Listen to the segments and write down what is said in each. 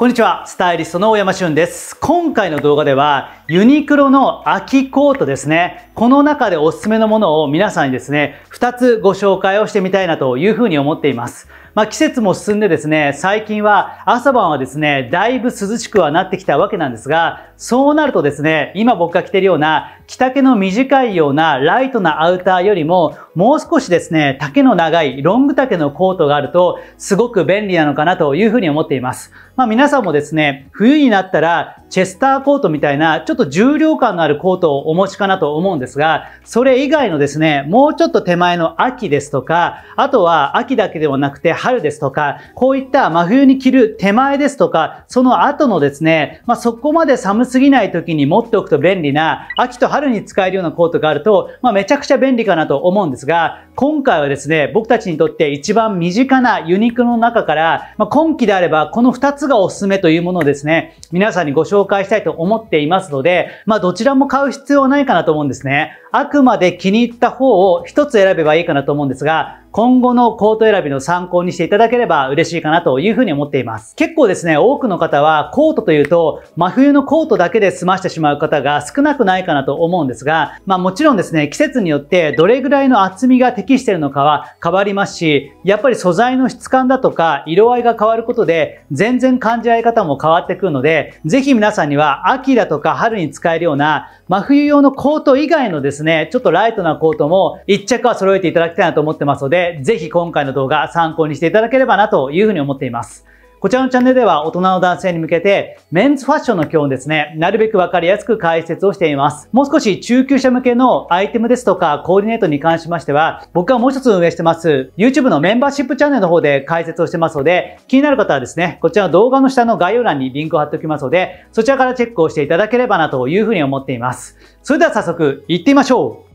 こんにちは、スタイリストの大山俊です。今回の動画では、ユニクロの秋コートですね。この中でおすすめのものを皆さんにですね、2つご紹介をしてみたいなというふうに思っています。まあ、季節も進んでですね、最近は朝晩はですね、だいぶ涼しくはなってきたわけなんですが、そうなるとですね、今僕が着てるような着丈の短いようなライトなアウターよりも、もう少しですね、丈の長いロング丈のコートがあると、すごく便利なのかなというふうに思っています。まあ、皆さんもですね、冬になったらチェスターコートみたいな、ちょっと重量感のあるコートをお持ちかなと思うんですが、それ以外のですね、もうちょっと手前の秋ですとか、あとは秋だけではなくて春ですとか、こういった真冬に着る手前ですとか、その後のですね、まあ、そこまで寒すぎない時に持っておくと便利な、秋と春に使えるようなコートがあると、まあ、めちゃくちゃ便利かなと思うんですが、今回はですね、僕たちにとって一番身近なユニクロの中から、まあ、今季であればこの2つがおすすめというものをですね、皆さんにご紹介紹介したいと思っていますので、まあどちらも買う必要はないかなと思うんですね。あくまで気に入った方を一つ選べばいいかなと思うんですが、今後のコート選びの参考にしていただければ嬉しいかなというふうに思っています。結構ですね、多くの方はコートというと真冬のコートだけで済ましてしまう方が少なくないかなと思うんですが、まあもちろんですね、季節によってどれぐらいの厚みが適しているのかは変わりますし、やっぱり素材の質感だとか色合いが変わることで全然感じ合い方も変わってくるので、ぜひ皆さんには秋だとか春に使えるような真冬用のコート以外のですね、ちょっとライトなコートも1着は揃えていただきたいなと思ってますので、で、ぜひ今回の動画参考にしていただければなというふうに思っています。こちらのチャンネルでは大人の男性に向けてメンズファッションの基本ですね、なるべくわかりやすく解説をしています。もう少し中級者向けのアイテムですとかコーディネートに関しましては、僕がもう一つ運営してます YouTube のメンバーシップチャンネルの方で解説をしてますので、気になる方はですね、こちらの動画の下の概要欄にリンクを貼っておきますので、そちらからチェックをしていただければなというふうに思っています。それでは早速行ってみましょう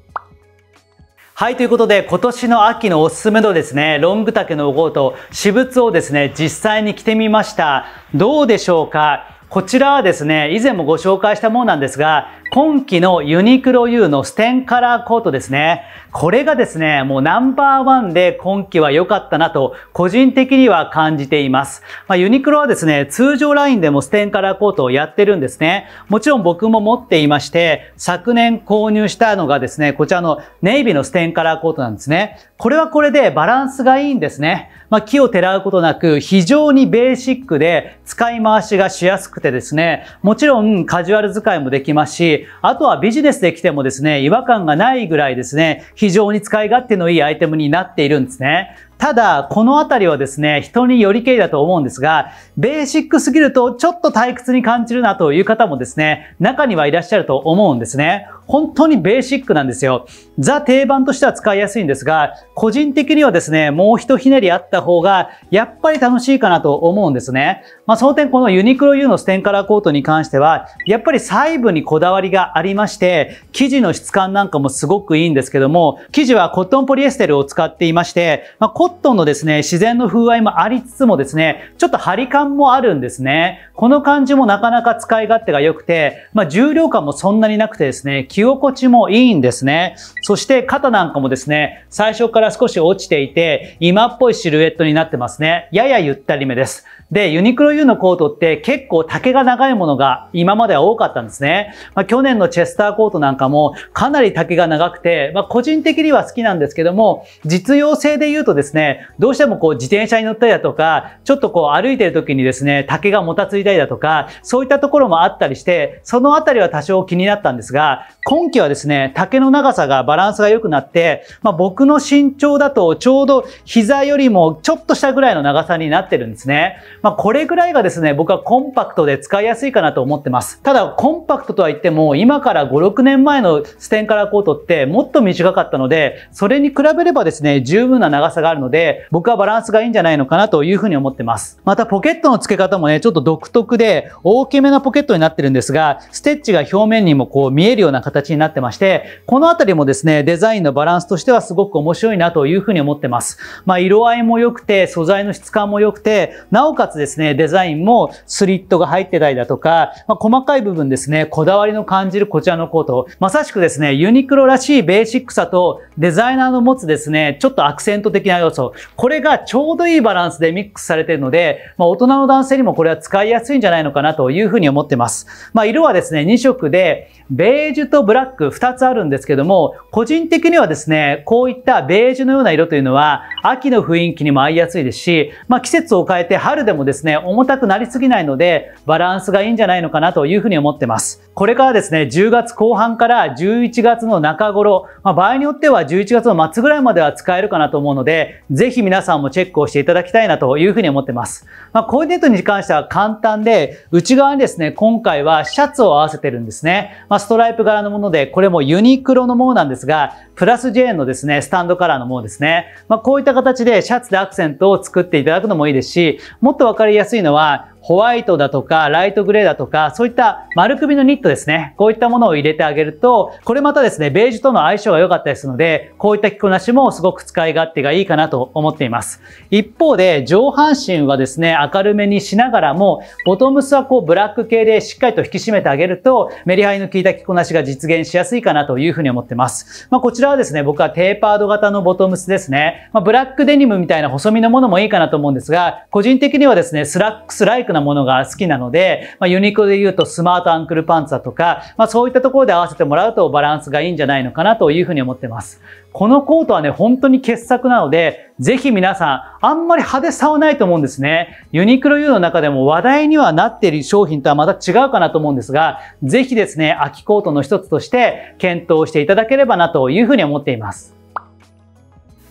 はい、ということで、今年の秋のおすすめのですね、ロング丈のゴート、私物をですね、実際に着てみました。どうでしょうかこちらはですね、以前もご紹介したものなんですが、今季のユニクロ U のステンカラーコートですね。これがですね、もうナンバーワンで今季は良かったなと、個人的には感じています。まあ、ユニクロはですね、通常ラインでもステンカラーコートをやってるんですね。もちろん僕も持っていまして、昨年購入したのがですね、こちらのネイビーのステンカラーコートなんですね。これはこれでバランスがいいんですね。まあ、木を照らうことなく、非常にベーシックで、使い回しがしやすくて、てですね、もちろんカジュアル使いもできますし、あとはビジネスで来てもですね、違和感がないぐらいですね、非常に使い勝手のいいアイテムになっているんですね。ただ、このあたりはですね、人によりけりだと思うんですが、ベーシックすぎるとちょっと退屈に感じるなという方もですね、中にはいらっしゃると思うんですね。本当にベーシックなんですよ。ザ定番としては使いやすいんですが、個人的にはですね、もう一ひねりあった方が、やっぱり楽しいかなと思うんですね。まあ、その点、このユニクロ U のステンカラーコートに関しては、やっぱり細部にこだわりがありまして、生地の質感なんかもすごくいいんですけども、生地はコットンポリエステルを使っていまして、まあコットンのですね、自然の風合いもありつつもですね、ちょっと張り感もあるんですね。この感じもなかなか使い勝手が良くて、まあ、重量感もそんなになくてですね、着心地もいいんですね。そして肩なんかもですね、最初から少し落ちていて、今っぽいシルエットになってますね。ややゆったりめです。で、ユニクロ U のコートって結構丈が長いものが今までは多かったんですね。まあ、去年のチェスターコートなんかもかなり丈が長くて、まあ、個人的には好きなんですけども、実用性で言うとですね、どうしてもこう自転車に乗ったりだとか、ちょっとこう歩いてる時にですね、丈がもたついたりだとか、そういったところもあったりして、そのあたりは多少気になったんですが、今季はですね、丈の長さがバランスが良くなって、まあ、僕の身長だとちょうど膝よりもちょっとしたぐらいの長さになってるんですね。まあ、これぐらいがですね、僕はコンパクトで使いやすいかなと思ってます。ただ、コンパクトとは言っても、今から5、6年前のステンカラーコートってもっと短かったので、それに比べればですね、十分な長さがあるので、僕はバランスがいいんじゃないのかなというふうに思ってます。また、ポケットの付け方もね、ちょっと独特で、大きめなポケットになってるんですが、ステッチが表面にもこう見えるような形になってまして、このあたりもですね、デザインのバランスとしてはすごく面白いなというふうに思ってます。まあ、色合いも良くて、素材の質感も良くて、なおかつつですね、デザインもスリットが入ってたりだとか、まあ、細かい部分ですね、こだわりの感じるこちらのコート。まさしくですね、ユニクロらしいベーシックさとデザイナーの持つですね、ちょっとアクセント的な要素。これがちょうどいいバランスでミックスされているので、まあ、大人の男性にもこれは使いやすいんじゃないのかなというふうに思ってます。まあ、色はですね、2色で、ベージュとブラック2つあるんですけども、個人的にはですね、こういったベージュのような色というのは、秋の雰囲気にも合いやすいですし、まあ、季節を変えて春でもですね、重たくなりすぎないので、バランスがいいんじゃないのかなというふうに思ってます。これからですね、10月後半から11月の中頃、まあ、場合によっては11月の末ぐらいまでは使えるかなと思うので、ぜひ皆さんもチェックをしていただきたいなというふうに思ってます。まあ、コーディネートに関しては簡単で、内側にですね、今回はシャツを合わせてるんですね。まあ、ストライプ柄のもので、これもユニクロのものなんですが、プラス J のですね、スタンドカラーのものですね。まあ、こういった形でシャツでアクセントを作っていただくのもいいですし、もっとわ分かりやすいのはホワイトだとか、ライトグレーだとか、そういった丸首のニットですね。こういったものを入れてあげると、これまたですね、ベージュとの相性が良かったりするので、こういった着こなしもすごく使い勝手がいいかなと思っています。一方で、上半身はですね、明るめにしながらも、ボトムスはこうブラック系でしっかりと引き締めてあげると、メリハリの効いた着こなしが実現しやすいかなというふうに思ってます。まあ、こちらはですね、僕はテーパード型のボトムスですね。まあ、ブラックデニムみたいな細身のものもいいかなと思うんですが、個人的にはですね、スラックスライクなものが好きなので、まあ、ユニクロで言うとスマートアンクルパンツだとか、まあ、そういったところで合わせてもらうとバランスがいいんじゃないのかなというふうに思ってます。このコートはね、本当に傑作なので、ぜひ皆さん、あんまり派手さはないと思うんですね。ユニクロ U の中でも話題にはなっている商品とはまた違うかなと思うんですが、ぜひですね、秋コートの一つとして検討していただければなというふうに思っています。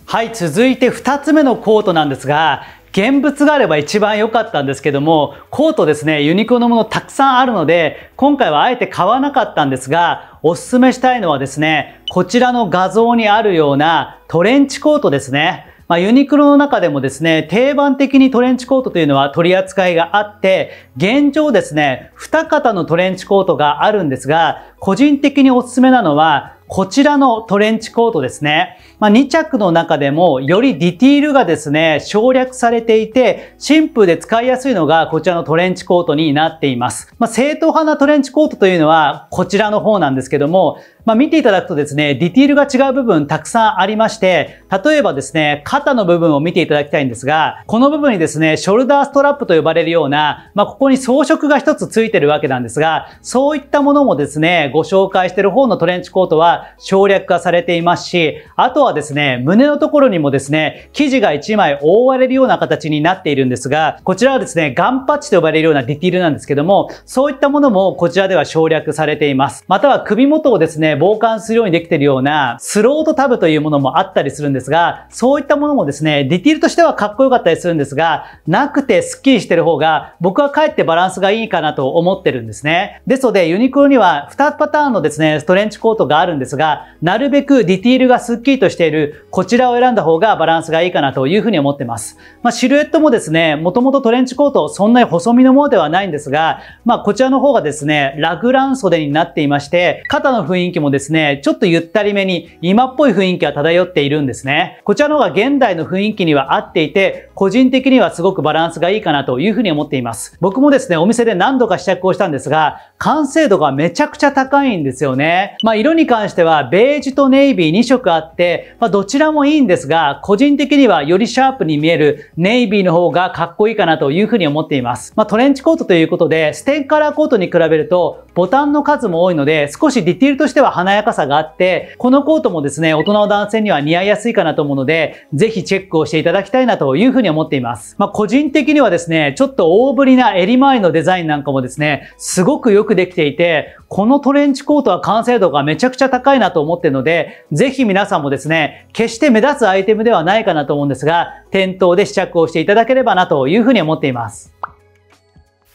はい、続いて2つ目のコートなんですが、現物があれば一番良かったんですけども、コートですね、ユニクロのものたくさんあるので、今回はあえて買わなかったんですが、おすすめしたいのはですね、こちらの画像にあるようなトレンチコートですね。まあ、ユニクロの中でもですね、定番的にトレンチコートというのは取り扱いがあって、現状ですね、二型のトレンチコートがあるんですが、個人的におすすめなのは、こちらのトレンチコートですね。まあ、2着の中でもよりディティールがですね、省略されていて、シンプルで使いやすいのがこちらのトレンチコートになっています。まあ、正統派なトレンチコートというのはこちらの方なんですけども、まあ、見ていただくとですね、ディティールが違う部分たくさんありまして、例えばですね、肩の部分を見ていただきたいんですが、この部分にですね、ショルダーストラップと呼ばれるような、まあ、ここに装飾が一つついてるわけなんですが、そういったものもですね、ご紹介してる方のトレンチコートは省略化されていますし、あとはですね、胸のところにもですね、生地が1枚覆われるような形になっているんですが、こちらはですね、ガンパッチと呼ばれるようなディティールなんですけども、そういったものもこちらでは省略されています。または首元をですね、ね、傍観するようにできているような、スロートタブというものもあったりするんですが、そういったものもですね、ディティールとしてはかっこよかったりするんですが、なくてスッキリしてる方が、僕はかえってバランスがいいかなと思ってるんですね。ですので、ユニクロには2パターンのですね、ストレンチコートがあるんですが、なるべくディティールがスッキリとしている、こちらを選んだ方がバランスがいいかなというふうに思ってます。まあ、シルエットもですね、もともとトレンチコート、そんなに細身のものではないんですが、まあ、こちらの方がですね、ラグラン袖になっていまして、肩の雰囲気ももですね、ちょっとゆったりめに今っぽい雰囲気は漂っているんですね。こちらの方が現代の雰囲気には合っていて、個人的にはすごくバランスがいいかなというふうに思っています。僕もですね、お店で何度か試着をしたんですが、完成度がめちゃくちゃ高いんですよね。まあ、色に関しては、ベージュとネイビー2色あって、まあ、どちらもいいんですが、個人的にはよりシャープに見えるネイビーの方がかっこいいかなというふうに思っています。まあ、トレンチコートということで、ステンカラーコートに比べると、ボタンの数も多いので、少しディティールとしては華やかさがあって、このコートもですね、大人の男性には似合いやすいかなと思うので、ぜひチェックをしていただきたいなというふうに思っています。まあ、個人的にはですね、ちょっと大ぶりな襟前のデザインなんかもですね、すごくよくできていて、このトレンチコートは完成度がめちゃくちゃ高いなと思ってるので、ぜひ皆さんもですね、決して目立つアイテムではないかなと思うんですが、店頭で試着をしていただければなというふうに思っています。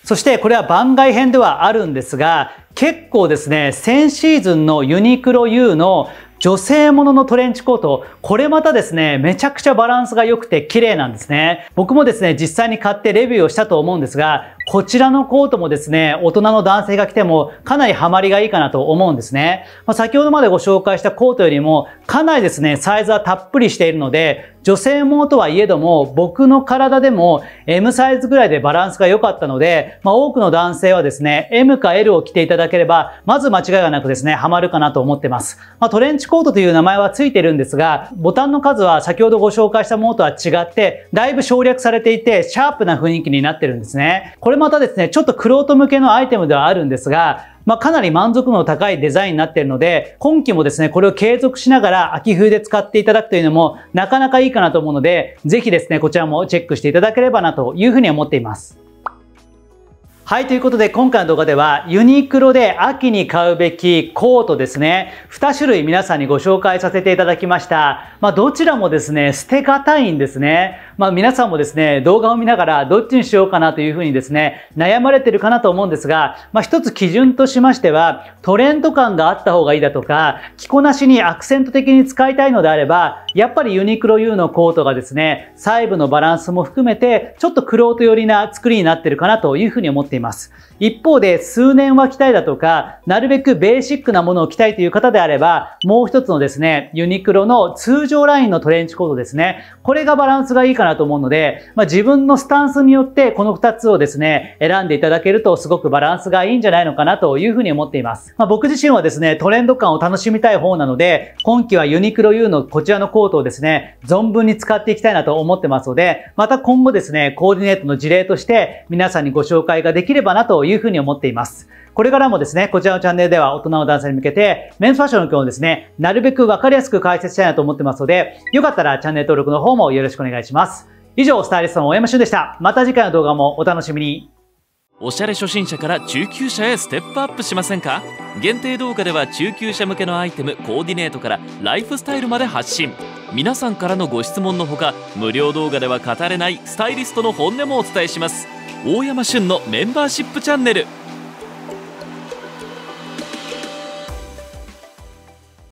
そしてこれは番外編ではあるんですが、結構ですね、先シーズンのユニクロ U の女性もののトレンチコート、これまたですね、めちゃくちゃバランスが良くて綺麗なんですね。僕もですね、実際に買ってレビューをしたと思うんですが、こちらのコートもですね、大人の男性が着てもかなりハマりがいいかなと思うんですね。まあ、先ほどまでご紹介したコートよりもかなりですね、サイズはたっぷりしているので、女性もとはいえども、僕の体でも M サイズぐらいでバランスが良かったので、まあ、多くの男性はですね、M か L を着ていただければ、まず間違いがなくですね、ハマるかなと思ってます。まあ、トレンチコートという名前はついてるんですが、ボタンの数は先ほどご紹介したものとは違って、だいぶ省略されていて、シャープな雰囲気になってるんですね。これまたですね、ちょっとクロート向けのアイテムではあるんですが、まあ、かなり満足の高いデザインになっているので、今季もですね、これを継続しながら秋冬で使っていただくというのもなかなかいいかなと思うので、ぜひですね、こちらもチェックしていただければなというふうに思っています。はい、ということで今回の動画ではユニクロで秋に買うべきコートですね、2種類皆さんにご紹介させていただきました。まあ、どちらもですね、捨てがたいんですね。まあ皆さんもですね、動画を見ながらどっちにしようかなというふうにですね、悩まれてるかなと思うんですが、まあ一つ基準としましては、トレンド感があった方がいいだとか、着こなしにアクセント的に使いたいのであれば、やっぱりユニクロ U のコートがですね、細部のバランスも含めて、ちょっとクロート寄りな作りになってるかなというふうに思っています。一方で、数年は着たいだとか、なるべくベーシックなものを着たいという方であれば、もう一つのですね、ユニクロの通常ラインのトレンチコートですね。これがバランスがいいかななと思うので、まあ、自分のスタンスによってこの2つをですね、選んでいただけるとすごくバランスがいいんじゃないのかなというふうに思っています。まあ、僕自身はですね、トレンド感を楽しみたい方なので、今季はユニクロ U のこちらのコートをですね、存分に使っていきたいなと思ってますので、また今後ですね、コーディネートの事例として皆さんにご紹介ができればなというふうに思っています。これからもですね、こちらのチャンネルでは大人の男性に向けて、メンズファッションの今日をですね、なるべくわかりやすく解説したいなと思ってますので、よかったらチャンネル登録の方もよろしくお願いします。以上、スタイリストの大山俊でした。また次回の動画もお楽しみに。おしゃれ初心者から中級者へステップアップしませんか限定動画では中級者向けのアイテムコーディネートからライフスタイルまで発信皆さんからのご質問のほか無料動画では語れないスタイリストの本音もお伝えします大山旬のメンバーシップチャンネル